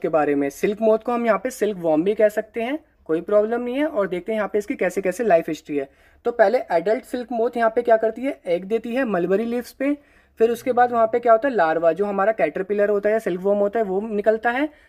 के बारे में सिल्क मोथ को हम यहाँ पे सिल्क वॉम भी कह सकते हैं कोई प्रॉब्लम नहीं है और देखते हैं यहाँ पे इसकी कैसे कैसे लाइफ हिस्ट्री है तो पहले एडल्ट सिल्क मोथ यहाँ पे क्या करती है एग देती है मलबरी लीव्स पे फिर उसके बाद वहाँ पे क्या होता है लार्वा जो हमारा कैटरपिलर होता है या सिल्क वॉम होता है वो निकलता है